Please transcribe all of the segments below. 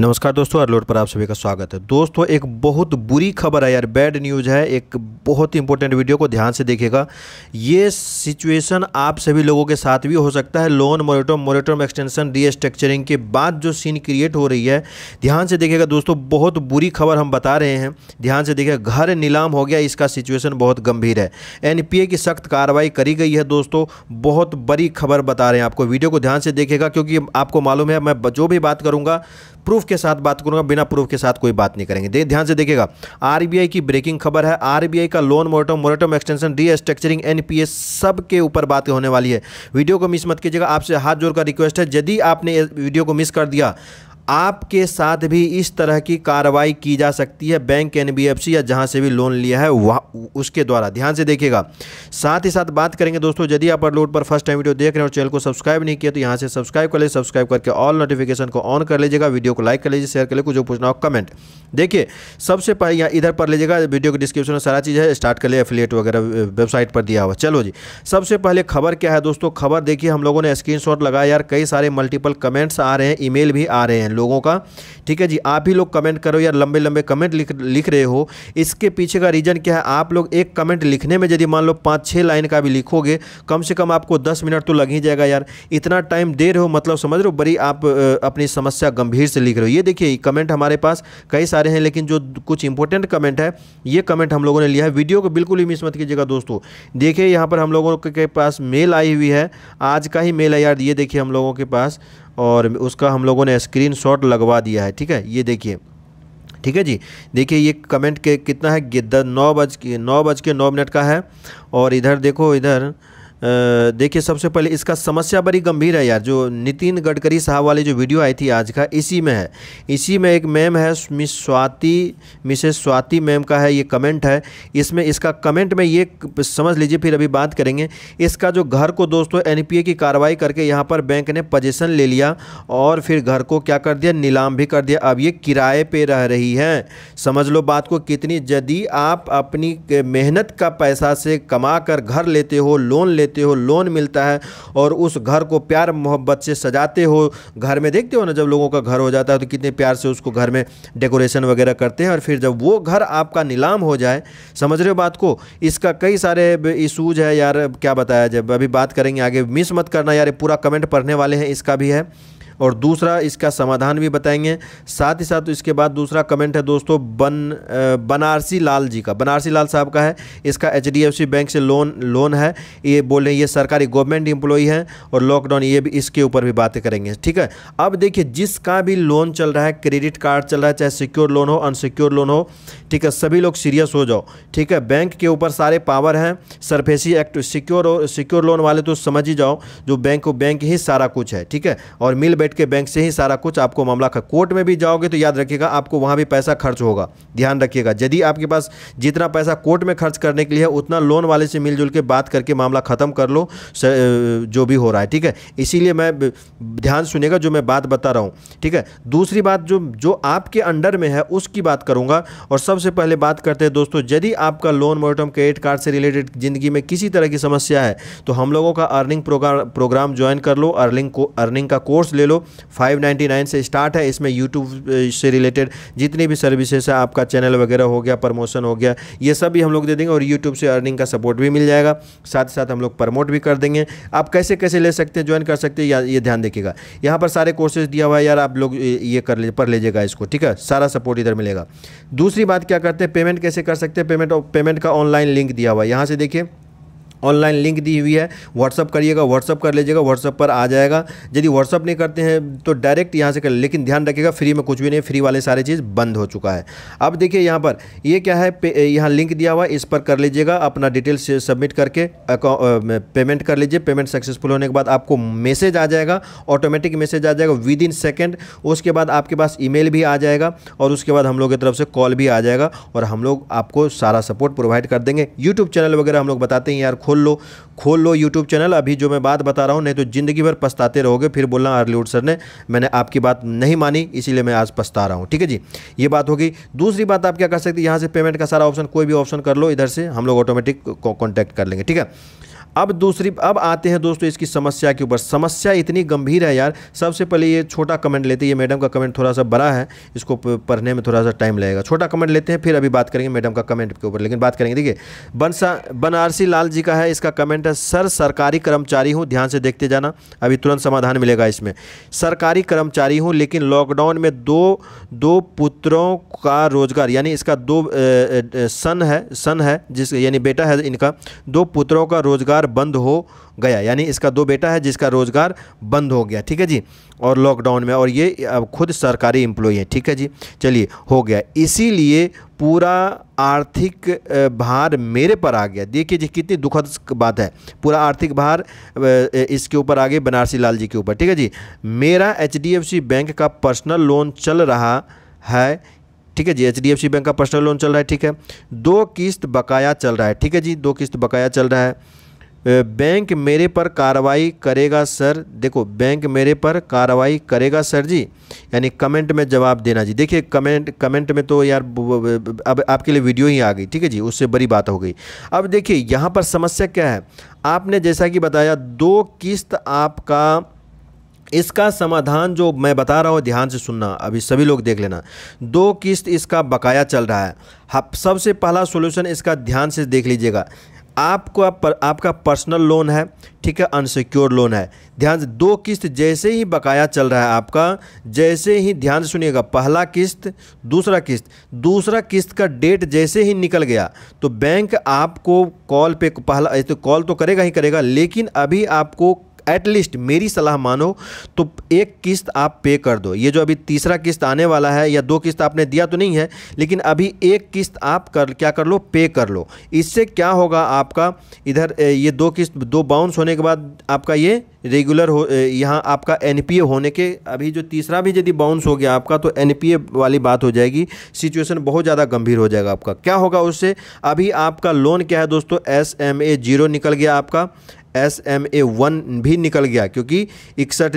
नमस्कार दोस्तों अरलोड पर आप सभी का स्वागत है दोस्तों एक बहुत बुरी खबर है यार बैड न्यूज़ है एक बहुत ही इंपॉर्टेंट वीडियो को ध्यान से देखिएगा ये सिचुएशन आप सभी लोगों के साथ भी हो सकता है loan moratorium moratorium extension restructuring के बाद जो सीन क्रिएट हो रही है ध्यान से देखिएगा दोस्तों बहुत बुरी खबर हम बता रहे हैं ध्यान से देखिएगा घर नीलाम हो गया इसका सिचुएसन बहुत गंभीर है एन की सख्त कार्रवाई करी गई है दोस्तों बहुत बड़ी खबर बता रहे हैं आपको वीडियो को ध्यान से देखेगा क्योंकि आपको मालूम है मैं जो भी बात करूँगा प्रूफ के साथ बात करूंगा बिना प्रूफ के साथ कोई बात नहीं करेंगे ध्यान से देखिएगा आरबीआई की ब्रेकिंग खबर है आरबीआई का लोन मोटम मोरेटम एक्सटेंशन रीस्ट्रक्चरिंग एनपीएस सब के ऊपर बात होने वाली है वीडियो को मिस मत कीजिएगा आपसे हाथ जोड़कर रिक्वेस्ट है यदि आपने वीडियो को मिस कर दिया आपके साथ भी इस तरह की कार्रवाई की जा सकती है बैंक एन या जहां से भी लोन लिया है वह उसके द्वारा ध्यान से देखिएगा साथ ही साथ बात करेंगे दोस्तों यदि आप अपलोड पर फर्स्ट टाइम वीडियो देख रहे हैं और चैनल को सब्सक्राइब नहीं किया तो यहाँ से सब्सक्राइब कर ले सब्सक्राइब करके ऑल नोटिफिकेशन को ऑन कर लीजिएगा वीडियो को लाइक कर लीजिए शेयर कर लीजिए जो पूछना हो कमेंट देखिए सबसे पहले यहाँ इधर पर लीजिएगा वीडियो के डिस्क्रिप्शन में सारा चीज़ है स्टार्ट कर लिए एफिलेट वगैरह वेबसाइट पर दिया हुआ चलो जी सबसे पहले खबर क्या है दोस्तों खबर देखिए हम लोगों ने स्क्रीन लगाया यार कई सारे मल्टीपल कमेंट्स आ रहे हैं ई भी आ रहे हैं लोगों का ठीक है जी आप ही लोग कमेंट करो या लंबे लंबे कमेंट लिख लिख रहे हो इसके पीछे का रीज़न क्या है आप लोग एक कमेंट लिखने में यदि मान लो पाँच छः लाइन का भी लिखोगे कम से कम आपको दस मिनट तो लग ही जाएगा यार इतना टाइम दे रहे हो मतलब समझ रहे हो बड़ी आप अपनी समस्या गंभीर से लिख रहे हो ये देखिए कमेंट हमारे पास कई सारे हैं लेकिन जो कुछ इंपॉर्टेंट कमेंट है ये कमेंट हम लोगों ने लिया है वीडियो को बिल्कुल ही मिस मत कीजिएगा दोस्तों देखिए यहाँ पर हम लोगों के पास मेल आई हुई है आज का ही मेल है यार ये देखिए हम लोगों के पास और उसका हम लोगों ने स्क्रीन शॉट लगवा दिया है ठीक है ये देखिए ठीक है जी देखिए ये कमेंट के कितना है नौ बज के नौ बज के नौ मिनट का है और इधर देखो इधर देखिए सबसे पहले इसका समस्या बड़ी गंभीर है यार जो नितिन गडकरी साहब वाली जो वीडियो आई थी आज का इसी में है इसी में एक मैम है miss Swati Mrs Swati ma'am का है ये कमेंट है इसमें इसका कमेंट में ये समझ लीजिए फिर अभी बात करेंगे इसका जो घर को दोस्तों एन की कार्रवाई करके यहाँ पर बैंक ने पजेशन ले लिया और फिर घर को क्या कर दिया नीलाम भी कर दिया अब ये किराए पर रह रही है समझ लो बात को कितनी यदि आप अपनी मेहनत का पैसा से कमा कर घर लेते हो लोन लेते लेते हो लोन मिलता है और उस घर को प्यार मोहब्बत से सजाते हो घर में देखते हो ना जब लोगों का घर हो जाता है तो कितने प्यार से उसको घर में डेकोरेशन वगैरह करते हैं और फिर जब वो घर आपका नीलाम हो जाए समझ रहे हो बात को इसका कई सारे इशूज है यार क्या बताया जब अभी बात करेंगे आगे मिस मत करना यार पूरा कमेंट पढ़ने वाले हैं इसका भी है और दूसरा इसका समाधान भी बताएंगे साथ ही साथ इसके बाद दूसरा कमेंट है दोस्तों बन बनारसी लाल जी का बनारसी लाल साहब का है इसका एच बैंक से लोन लोन है ये बोल रहे हैं ये सरकारी गवर्नमेंट एम्प्लॉई है और लॉकडाउन ये भी इसके ऊपर भी बातें करेंगे ठीक है अब देखिए जिसका भी लोन चल रहा है क्रेडिट कार्ड चल रहा है चाहे सिक्योर लोन हो अनसिक्योर लोन हो ठीक है सभी लोग सीरियस हो जाओ ठीक है बैंक के ऊपर सारे पावर हैं SARFAESI act secure secure loan वाले तो समझ ही जाओ जो बैंक बैंक ही सारा कुछ है ठीक है और मिल बैठ प्राइवेट के बैंक से ही सारा कुछ आपको मामला कोर्ट में भी जाओगे तो याद रखिएगा आपको वहाँ भी पैसा खर्च होगा ध्यान रखिएगा यदि आपके पास जितना पैसा कोर्ट में खर्च करने के लिए है उतना लोन वाले से मिलजुल के बात करके मामला ख़त्म कर लो जो भी हो रहा है ठीक है इसीलिए मैं ध्यान सुनेगा जो मैं बात बता रहा हूँ ठीक है दूसरी बात जो जो आपके अंडर में है उसकी बात करूँगा और सबसे पहले बात करते हैं दोस्तों यदि आपका लोन मोटम क्रेडिट कार्ड से रिलेटेड ज़िंदगी में किसी तरह की समस्या है तो हम लोगों का अर्निंग प्रोग्राम प्रोग्राम ज्वाइन कर लो अर्निंग को अर्निंग का कोर्स ले लो 599 से स्टार्ट है इसमें यूट्यूब से रिलेटेड जितनी भी सर्विसेज है आपका चैनल वगैरह हो गया प्रमोशन हो गया ये सब भी हम लोग दे देंगे और यूट्यूब से अर्निंग का सपोर्ट भी मिल जाएगा साथ साथ हम लोग प्रमोट भी कर देंगे आप कैसे कैसे ले सकते हैं ज्वाइन कर सकते हैं ये ध्यान देखिएगा यहाँ पर सारे कोर्सेज दिया हुआ है यार आप लोग ये कर ले पढ़ लीजिएगा इसको ठीक है सारा सपोर्ट इधर मिलेगा दूसरी बात क्या करते हैं पेमेंट कैसे कर सकते हैं पेमेंट पेमेंट का ऑनलाइन लिंक दिया हुआ है यहाँ से देखिए ऑनलाइन लिंक दी हुई है व्हाट्सअप करिएगा व्हाट्सअप कर लीजिएगा व्हाट्सअप पर आ जाएगा यदि व्हाट्सअप नहीं करते हैं तो डायरेक्ट यहाँ से कर लेकिन ध्यान रखिएगा फ्री में कुछ भी नहीं फ्री वाले सारे चीज़ बंद हो चुका है अब देखिए यहाँ पर ये यह क्या है यहाँ लिंक दिया हुआ है इस पर कर लीजिएगा अपना डिटेल्स सबमिट करके पेमेंट कर लीजिए पेमेंट सक्सेसफुल होने के बाद आपको मैसेज आ जाएगा ऑटोमेटिक मैसेज आ जाएगा विद इन सेकेंड उसके बाद आपके पास ई भी आ जाएगा और उसके बाद हम लोग की तरफ से कॉल भी आ जाएगा और हम लोग आपको सारा सपोर्ट प्रोवाइड कर देंगे यूट्यूब चैनल वगैरह हम लोग बताते हैं यार खोल लो खोल लो यूट्यूब चैनल अभी जो मैं बात बता रहा हूँ नहीं तो ज़िंदगी भर पछताते रहोगे फिर बोलना अर्लीवुड सर ने मैंने आपकी बात नहीं मानी इसीलिए मैं आज पछता रहा हूँ ठीक है जी ये बात होगी दूसरी बात आप क्या कर सकते हैं यहाँ से पेमेंट का सारा ऑप्शन कोई भी ऑप्शन कर लो इधर से हम लोग ऑटोमेटिक कॉन्टैक्ट कर लेंगे ठीक है अब दूसरी अब आते हैं दोस्तों इसकी समस्या के ऊपर समस्या इतनी गंभीर है यार सबसे पहले ये छोटा कमेंट लेते हैं ये मैडम का कमेंट थोड़ा सा बड़ा है इसको पढ़ने में थोड़ा सा टाइम लगेगा छोटा कमेंट लेते हैं फिर अभी बात करेंगे मैडम का कमेंट के ऊपर लेकिन बात करेंगे देखिए बनसा बनारसी लाल जी का है इसका कमेंट है सर सरकारी कर्मचारी हूँ ध्यान से देखते जाना अभी तुरंत समाधान मिलेगा इसमें सरकारी कर्मचारी हूँ लेकिन लॉकडाउन में दो दो पुत्रों का रोजगार यानी इसका दो सन है सन है जिस यानी बेटा है इनका दो पुत्रों का रोजगार बंद हो गया यानी इसका दो बेटा है जिसका रोज़गार बंद हो गया ठीक है जी और लॉकडाउन में और ये अब खुद सरकारी एम्प्लॉय है ठीक है जी चलिए हो गया इसीलिए पूरा आर्थिक भार मेरे पर आ गया देखिए जी कितनी दुखद बात है पूरा आर्थिक भार इसके ऊपर आ गया बनारसी लाल जी के ऊपर ठीक है जी मेरा एच बैंक का पर्सनल लोन चल रहा है ठीक है जी एच बैंक का पर्सनल लोन चल रहा है ठीक है दो किस्त बकाया चल रहा है ठीक है जी दो किस्त बकाया चल रहा है बैंक मेरे पर कार्रवाई करेगा सर देखो बैंक मेरे पर कार्रवाई करेगा सर जी यानी कमेंट में जवाब देना जी देखिए कमेंट कमेंट में तो यार अब आपके लिए वीडियो ही आ गई ठीक है जी उससे बड़ी बात हो गई अब देखिए यहाँ पर समस्या क्या है आपने जैसा कि बताया दो किस्त आपका इसका समाधान जो मैं बता रहा हूँ ध्यान से सुनना अभी सभी लोग देख लेना दो किस्त इसका बकाया चल रहा है हाँ, सबसे पहला सोल्यूशन इसका ध्यान से देख लीजिएगा आपको पर, आपका पर्सनल लोन है ठीक है अनसिक्योर लोन है ध्यान से दो किस्त जैसे ही बकाया चल रहा है आपका जैसे ही ध्यान से सुनिएगा पहला किस्त दूसरा किस्त दूसरा किस्त का डेट जैसे ही निकल गया तो बैंक आपको कॉल पे पहला तो कॉल तो करेगा ही करेगा लेकिन अभी आपको एटलीस्ट मेरी सलाह मानो तो एक किस्त आप पे कर दो ये जो अभी तीसरा किस्त आने वाला है या दो किस्त आपने दिया तो नहीं है लेकिन अभी एक किस्त आप कर क्या कर लो पे कर लो इससे क्या होगा आपका इधर ये दो किस्त दो बाउंस होने के बाद आपका ये रेगुलर हो यहाँ आपका एन होने के अभी जो तीसरा भी यदि बाउंस हो गया आपका तो एन वाली बात हो जाएगी सिचुएशन बहुत ज़्यादा गंभीर हो जाएगा आपका क्या होगा उससे अभी आपका लोन क्या है दोस्तों एस एम ए जीरो निकल गया आपका एस एम ए वन भी निकल गया क्योंकि इकसठ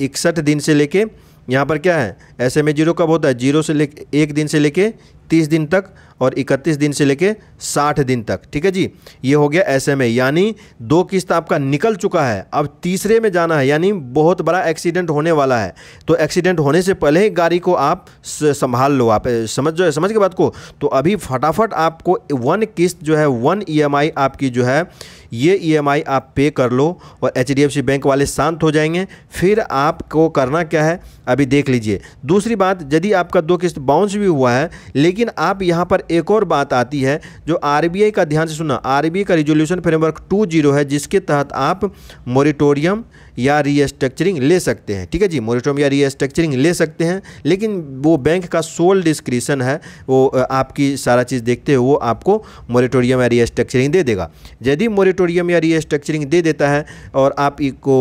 इकसठ दिन से लेके यहाँ पर क्या है एस एम ए जीरो कब होता है जीरो से ले एक दिन से लेके तीस दिन तक और इकतीस दिन से लेके साठ दिन तक ठीक है जी ये हो गया ऐसे में यानी दो किस्त आपका निकल चुका है अब तीसरे में जाना है यानी बहुत बड़ा एक्सीडेंट होने वाला है तो एक्सीडेंट होने से पहले ही गाड़ी को आप संभाल लो आप समझ जो समझ के बात को तो अभी फटाफट आपको वन किस्त जो है वन ई e आपकी जो है ये ई e आप पे कर लो और एच बैंक वाले शांत हो जाएंगे फिर आपको करना क्या है अभी देख लीजिए दूसरी बात यदि आपका दो किस्त बाउंस भी हुआ है लेकिन लेकिन आप यहाँ पर एक और बात आती है जो आर का ध्यान से सुनना आर का रिजोल्यूशन फ्रेमवर्क टू जीरो है जिसके तहत आप मोरिटोरियम या रीस्ट्रक्चरिंग ले सकते हैं ठीक है जी मोरिटोरियम या रीस्ट्रक्चरिंग ले सकते हैं लेकिन वो बैंक का सोल डिस्क्रिप्शन है वो आपकी सारा चीज़ देखते हुए वो आपको मोरिटोरियम या रीस्ट्रक्चरिंग दे देगा यदि मोरिटोरियम या रीस्ट्रक्चरिंग दे देता है और आप को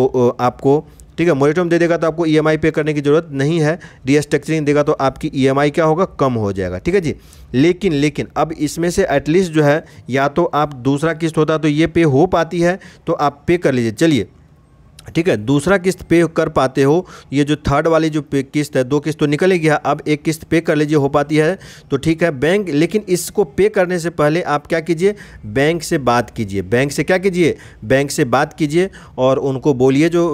आपको ठीक है मोरेटोम दे देगा तो आपको ई e पे करने की ज़रूरत नहीं है रीस्ट्रक्चरिंग देगा तो आपकी ई e क्या होगा कम हो जाएगा ठीक है जी लेकिन लेकिन अब इसमें से एटलीस्ट जो है या तो आप दूसरा किस्त होता तो ये पे हो पाती है तो आप पे कर लीजिए चलिए ठीक है दूसरा किस्त पे कर पाते हो ये जो थर्ड वाली जो पे किस्त है दो किस्त तो निकलेगी अब एक किस्त पे कर लीजिए हो पाती है तो ठीक है बैंक लेकिन इसको पे करने से पहले आप क्या कीजिए बैंक से बात कीजिए बैंक से क्या कीजिए बैंक से बात कीजिए और उनको बोलिए जो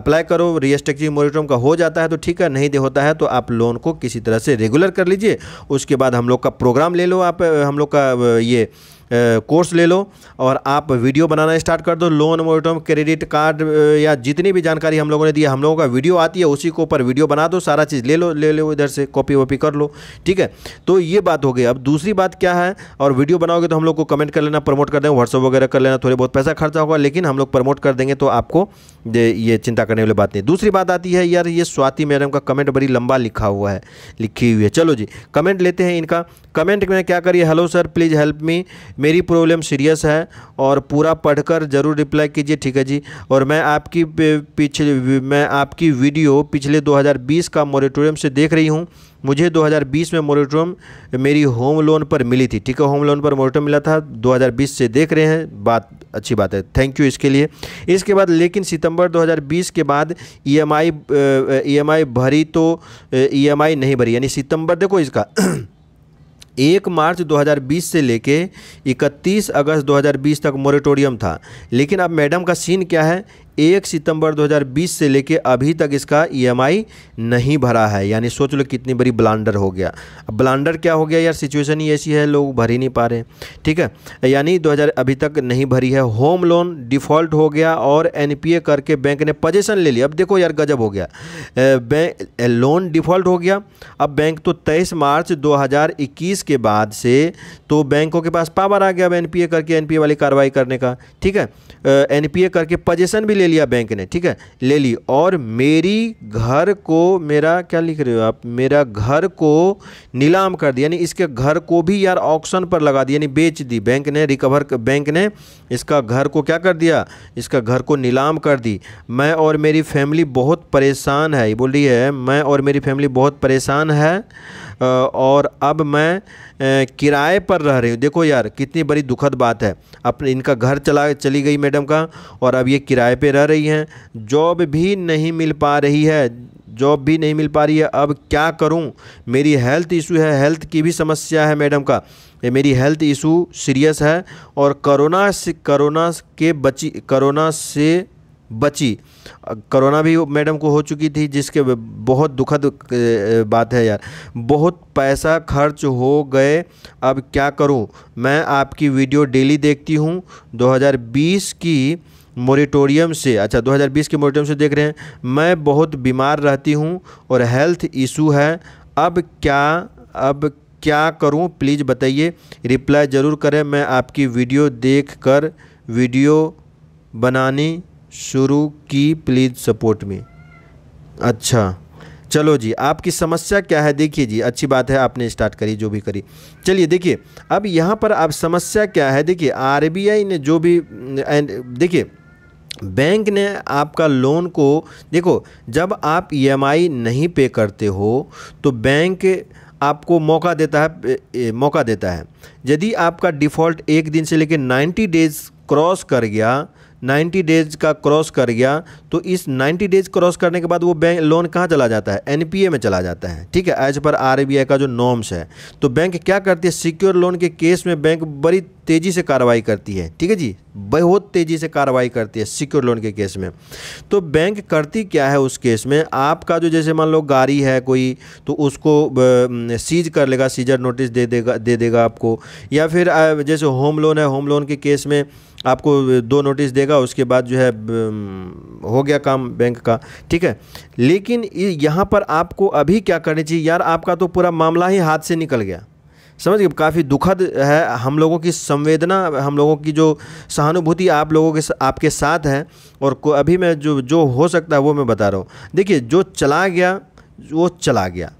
अप्लाई करो रिस्ट्रक्चरिंग मोरिटोम का हो जाता है तो ठीक है नहीं दे होता है तो आप लोन को किसी तरह से रेगुलर कर लीजिए उसके बाद हम लोग का प्रोग्राम ले लो आप हम लोग का ये कोर्स ले लो और आप वीडियो बनाना स्टार्ट कर दो लोन मोटम क्रेडिट कार्ड या जितनी भी जानकारी हम लोगों ने दी है हम लोगों का वीडियो आती है उसी के ऊपर वीडियो बना दो सारा चीज़ ले लो ले लो इधर से कॉपी वॉपी कर लो ठीक है तो ये बात हो गई अब दूसरी बात क्या है और वीडियो बनाओगे तो हम लोग को कमेंट कर लेना प्रमोट कर देंगे व्हाट्सअप वगैरह कर लेना थोड़े बहुत पैसा खर्चा होगा लेकिन हम लोग प्रमोट कर देंगे तो आपको ये चिंता करने वाली बात नहीं दूसरी बात आती है यार ये स्वाति मैडम का कमेंट बड़ी लंबा लिखा हुआ है लिखी हुई है चलो जी कमेंट लेते हैं इनका कमेंट में क्या करिए hello sir please help me मेरी प्रॉब्लम सीरियस है और पूरा पढ़कर ज़रूर रिप्लाई कीजिए ठीक है जी और मैं आपकी पिछले मैं आपकी वीडियो पिछले 2020 का मॉरिटोरियम से देख रही हूँ मुझे 2020 में मोरेटोरियम मेरी होम लोन पर मिली थी ठीक है होम लोन पर मोरेटोरियम मिला था 2020 से देख रहे हैं बात अच्छी बात है थैंक यू इसके लिए इसके बाद लेकिन सितंबर 2020 के बाद ईएमआई e ईएमआई e भरी तो ईएमआई e नहीं भरी यानी सितंबर देखो इसका एक मार्च 2020 से लेके 31 अगस्त 2020 तक मोरिटोरियम था लेकिन अब मैडम का सीन क्या है एक सितंबर 2020 से लेके अभी तक इसका ईएमआई e नहीं भरा है यानी सोच लो कितनी बड़ी ब्लांडर हो गया अब ब्लांडर क्या हो गया यार सिचुएशन ही ऐसी है लोग भर ही नहीं पा रहे ठीक है यानी 2000 अभी तक नहीं भरी है होम लोन डिफ़ॉल्ट हो गया और एनपीए करके बैंक ने पजेशन ले लिया अब देखो यार गजब हो गया लोन डिफ़ॉल्ट हो गया अब बैंक तो तेईस मार्च दो के बाद से तो बैंकों के पास पावर आ गया अब एनपीए करके एन वाली कार्रवाई करने का ठीक है एन करके पजेशन भी ले ले लिया बैंक ने ठीक है ले ली और मेरी घर को मेरा क्या लिख रहे हो आप मेरा घर को नीलाम कर दिया यानी इसके घर को भी यार ऑक्शन पर लगा दिया यानी बेच दी बैंक ने रिकवर बैंक ने इसका घर को क्या कर दिया इसका घर को नीलाम कर दी मैं और मेरी फैमिली बहुत परेशान है ये बोल रही है मैं और मेरी फैमिली बहुत परेशान है और अब मैं किराए पर रह रही हूँ देखो यार कितनी बड़ी दुखद बात है अपने इनका घर चला चली गई मैडम का और अब ये किराए पे रह रही हैं जॉब भी नहीं मिल पा रही है जॉब भी नहीं मिल पा रही है अब क्या करूँ मेरी हेल्थ इशू है हेल्थ की भी समस्या है मैडम का ये मेरी हेल्थ इशू सीरियस है और करोना से करोना के बची करोना से बची कोरोना भी मैडम को हो चुकी थी जिसके बहुत दुखद बात है यार बहुत पैसा खर्च हो गए अब क्या करूं मैं आपकी वीडियो डेली देखती हूं 2020 की मोरिटोरियम से अच्छा 2020 के मोरिटोरियम से देख रहे हैं मैं बहुत बीमार रहती हूं और हेल्थ इशू है अब क्या अब क्या करूं प्लीज़ बताइए रिप्लाई ज़रूर करें मैं आपकी वीडियो देख कर वीडियो बनानी शुरू की प्लीज़ सपोर्ट मी अच्छा चलो जी आपकी समस्या क्या है देखिए जी अच्छी बात है आपने स्टार्ट करी जो भी करी चलिए देखिए अब यहाँ पर आप समस्या क्या है देखिए आरबीआई ने जो भी एंड देखिए बैंक ने आपका लोन को देखो जब आप ईएमआई e नहीं पे करते हो तो बैंक आपको मौका देता है मौका देता है यदि आपका डिफ़ॉल्ट एक दिन से लेकर 90 डेज़ क्रॉस कर गया 90 डेज का क्रॉस कर गया तो इस 90 डेज क्रॉस करने के बाद वो बैंक लोन कहाँ चला जाता है एनपीए में चला जाता है ठीक है एज पर आरबीआई का जो नॉर्म्स है तो बैंक क्या करती है सिक्योर लोन के केस में बैंक बड़ी तेज़ी से कार्रवाई करती है ठीक है जी बहुत तेज़ी से कार्रवाई करती है सिक्योर लोन के केस में तो बैंक करती क्या है उस केस में आपका जो जैसे मान लो गाड़ी है कोई तो उसको सीज कर लेगा सीजर नोटिस दे देगा दे देगा आपको या फिर जैसे होम लोन है होम लोन के केस में आपको दो नोटिस देगा उसके बाद जो है हो गया काम बैंक का ठीक है लेकिन यहाँ पर आपको अभी क्या करनी चाहिए यार आपका तो पूरा मामला ही हाथ से निकल गया समझ गए काफ़ी दुखद है हम लोगों की संवेदना हम लोगों की जो सहानुभूति आप लोगों के आपके साथ है और को अभी मैं जो जो हो सकता है वो मैं बता रहा हूँ देखिए जो चला गया वो चला गया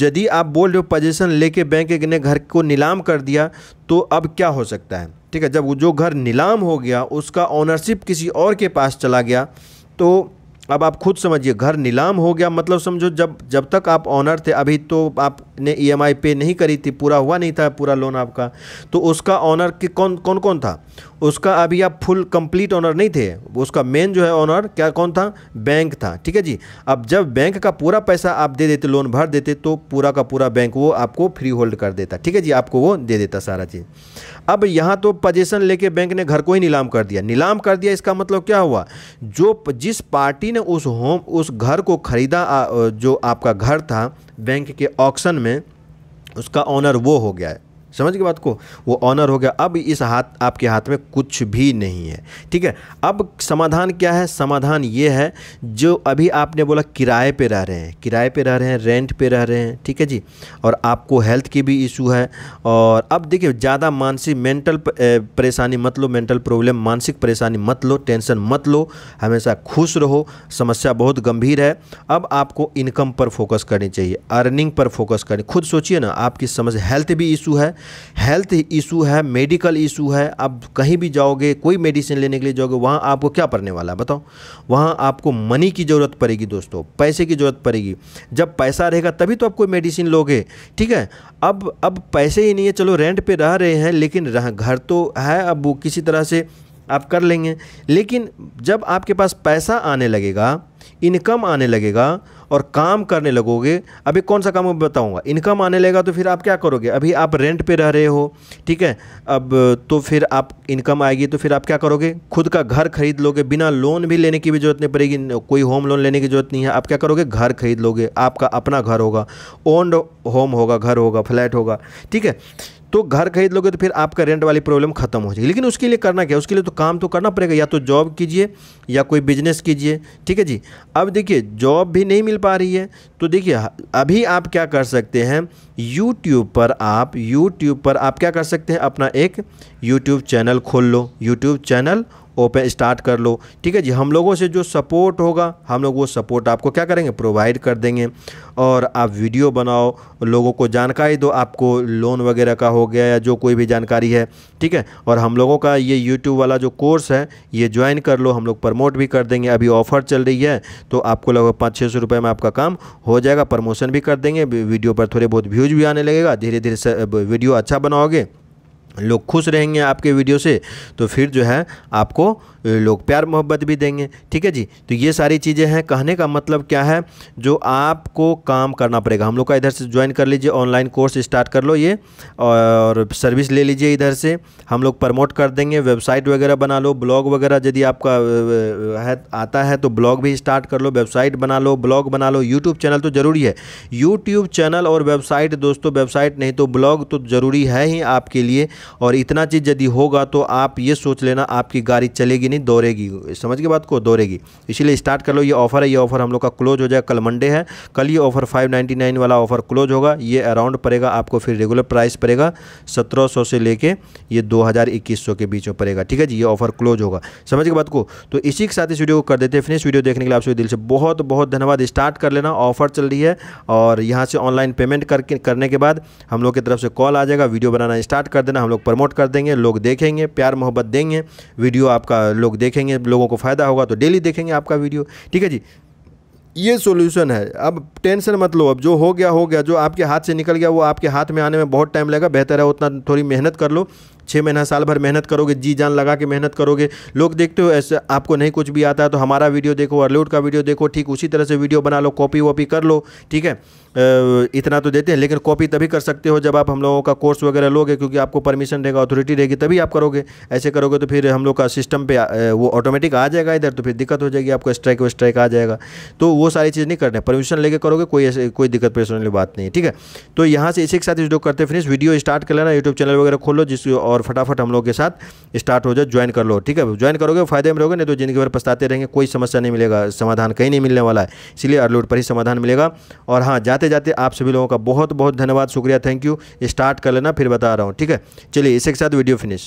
यदि आप बोल रहे हो पोजिशन लेके बैंक ने घर को नीलाम कर दिया तो अब क्या हो सकता है ठीक है जब जो घर नीलाम हो गया उसका ओनरशिप किसी और के पास चला गया तो अब आप खुद समझिए घर नीलाम हो गया मतलब समझो जब जब तक आप ऑनर थे अभी तो आपने ईएमआई e पे नहीं करी थी पूरा हुआ नहीं था पूरा लोन आपका तो उसका ऑनर के कौन कौन कौन था उसका अभी आप फुल कंप्लीट ऑनर नहीं थे उसका मेन जो है ऑनर क्या कौन था बैंक था ठीक है जी अब जब बैंक का पूरा पैसा आप दे देते लोन भर देते तो पूरा का पूरा बैंक वो आपको फ्री होल्ड कर देता ठीक है जी आपको वो दे देता सारा चीज़ अब यहाँ तो पजेशन लेके बैंक ने घर को ही नीलाम कर दिया नीलाम कर दिया इसका मतलब क्या हुआ जो जिस पार्टी ने उस होम उस घर को खरीदा जो आपका घर था बैंक के ऑक्शन में उसका ऑनर वो हो गया है समझ गए बात को वो ऑनर हो गया अब इस हाथ आपके हाथ में कुछ भी नहीं है ठीक है अब समाधान क्या है समाधान ये है जो अभी आपने बोला किराए पे रह रहे हैं किराए पे रह रहे हैं रेंट पे रह रहे हैं ठीक है जी और आपको हेल्थ की भी इशू है और अब देखिए ज़्यादा मानसिक मेंटल परेशानी मत लो मेंटल प्रॉब्लम मानसिक परेशानी मत लो टेंशन मत लो हमेशा खुश रहो समस्या बहुत गंभीर है अब आपको इनकम पर फोकस करनी चाहिए अर्निंग पर फोकस करनी खुद सोचिए ना आपकी समझ हेल्थ भी इशू है हेल्थ इशू है मेडिकल इशू है आप कहीं भी जाओगे कोई मेडिसिन लेने के लिए जाओगे वहाँ आपको क्या पड़ने वाला है बताओ वहाँ आपको मनी की ज़रूरत पड़ेगी दोस्तों पैसे की ज़रूरत पड़ेगी जब पैसा रहेगा तभी तो आप कोई मेडिसिन लोगे ठीक है अब अब पैसे ही नहीं है चलो रेंट पर रह रहे हैं लेकिन रह, घर तो है अब वो किसी तरह से आप कर लेंगे लेकिन जब आपके पास पैसा आने लगेगा इनकम आने लगेगा और काम करने लगोगे अभी कौन सा काम बताऊँगा इनकम आने लगेगा तो फिर आप क्या करोगे अभी आप रेंट पे रह रहे हो ठीक है अब तो फिर आप इनकम आएगी तो फिर आप क्या करोगे खुद का घर खरीद लोगे बिना लोन भी लेने की भी जरूरत नहीं पड़ेगी कोई होम लोन लेने की जरूरत नहीं है आप क्या करोगे घर खरीद लोगे आपका अपना घर होगा ओन्ड होम होगा घर होगा फ्लैट होगा ठीक है तो घर खरीद लोगे तो फिर आपका रेंट वाली प्रॉब्लम खत्म हो जाएगी लेकिन उसके लिए करना क्या उसके लिए तो काम तो करना पड़ेगा या तो जॉब कीजिए या कोई बिजनेस कीजिए ठीक है जी अब देखिए जॉब भी नहीं मिल पा रही है तो देखिए अभी आप क्या कर सकते हैं यूट्यूब पर आप यूट्यूब पर आप क्या कर सकते हैं अपना एक यूट्यूब चैनल खोल लो यूट्यूब चैनल ओपन स्टार्ट कर लो ठीक है जी हम लोगों से जो सपोर्ट होगा हम लोग वो सपोर्ट आपको क्या करेंगे प्रोवाइड कर देंगे और आप वीडियो बनाओ लोगों को जानकारी दो आपको लोन वगैरह का हो गया या जो कोई भी जानकारी है ठीक है और हम लोगों का ये यूट्यूब वाला जो कोर्स है ये ज्वाइन कर लो हम लोग प्रमोट भी कर देंगे अभी ऑफर चल रही है तो आपको लगभग पाँच छः सौ रुपये में आपका काम हो जाएगा प्रमोशन भी कर देंगे वीडियो पर थोड़े बहुत व्यूज़ भी आने लगेगा धीरे धीरे वीडियो अच्छा बनाओगे लोग खुश रहेंगे आपके वीडियो से तो फिर जो है आपको लोग प्यार मोहब्बत भी देंगे ठीक है जी तो ये सारी चीज़ें हैं कहने का मतलब क्या है जो आपको काम करना पड़ेगा हम लोग का इधर से ज्वाइन कर लीजिए ऑनलाइन कोर्स स्टार्ट कर लो ये और सर्विस ले लीजिए इधर से हम लोग प्रमोट कर देंगे वेबसाइट वगैरह बना लो ब्लॉग वगैरह यदि आपका है आता है तो ब्लॉग भी स्टार्ट कर लो वेबसाइट बना लो ब्लॉग बना लो यूट्यूब चैनल तो ज़रूरी है यूट्यूब चैनल और वेबसाइट दोस्तों वेबसाइट नहीं तो ब्लॉग तो ज़रूरी है ही आपके लिए और इतना चीज़ यदि होगा तो आप ये सोच लेना आपकी गाड़ी चलेगी नहीं यानी दौड़ेगी समझ के बात को दौड़ेगी इसीलिए स्टार्ट कर लो ये ऑफर है ये ऑफर हम लोग का क्लोज हो जाएगा कल मंडे है कल ये ऑफर 599 वाला ऑफर क्लोज होगा ये अराउंड पड़ेगा आपको फिर रेगुलर प्राइस पड़ेगा 1700 से लेके ये सौ के बीच में पड़ेगा ठीक है जी ये ऑफर क्लोज होगा समझ के बात को तो इसी के साथ इस वीडियो को कर देते हैं फिनिश वीडियो देखने के लिए आप सभी दिल से बहुत बहुत धन्यवाद स्टार्ट कर लेना ऑफर चल रही है और यहाँ से ऑनलाइन पेमेंट करके करने के बाद हम लोग की तरफ से कॉल आ जाएगा वीडियो बनाना स्टार्ट कर देना हम लोग प्रमोट कर देंगे लोग देखेंगे प्यार मोहब्बत देंगे वीडियो आपका लोग देखेंगे लोगों को फ़ायदा होगा तो डेली देखेंगे आपका वीडियो ठीक है जी ये सोल्यूशन है अब टेंशन मत लो अब जो हो गया हो गया जो आपके हाथ से निकल गया वो आपके हाथ में आने में बहुत टाइम लगेगा बेहतर है उतना थोड़ी मेहनत कर लो छः महीना साल भर मेहनत करोगे जी जान लगा के मेहनत करोगे लोग देखते हो ऐसे आपको नहीं कुछ भी आता है तो हमारा वीडियो देखो अर्लूट का वीडियो देखो ठीक उसी तरह से वीडियो बना लो कॉपी वॉपी कर लो ठीक है इतना तो देते हैं लेकिन कॉपी तभी कर सकते हो जब आप हम लोगों का कोर्स वगैरह लोगे क्योंकि आपको परमिशन रहेगा अथॉरिटी रहेगी तभी आप करोगे ऐसे करोगे तो फिर हम लोग का सिस्टम पे वो ऑटोमेटिक आ जाएगा इधर तो फिर दिक्कत हो जाएगी आपको स्ट्राइक व स्ट्राइक आ जाएगा तो वो सारी चीज़ नहीं करना है परमिशन लेके करोगे कोई ऐसे कोई दिक्कत परेशानी वाली बात नहीं ठीक है तो यहाँ से इसी के साथ वीडियो करते फिनिश वीडियो स्टार्ट कर लेना यूट्यूब चैनल वगैरह खोलो जिस और फटाफट हम लोग के साथ स्टार्ट हो जाए ज्वाइन कर लो ठीक है ज्वाइन करोगे फायदे में रहोगे नहीं तो जिंदगी भर पछताते रहेंगे कोई समस्या नहीं मिलेगा समाधान कहीं नहीं मिलने वाला है इसलिए अर्लोड पर ही समाधान मिलेगा और हाँ जाते जाते जाते आप सभी लोगों का बहुत बहुत धन्यवाद शुक्रिया थैंक यू स्टार्ट कर लेना फिर बता रहा हूँ ठीक है चलिए इसी के साथ वीडियो फिनिश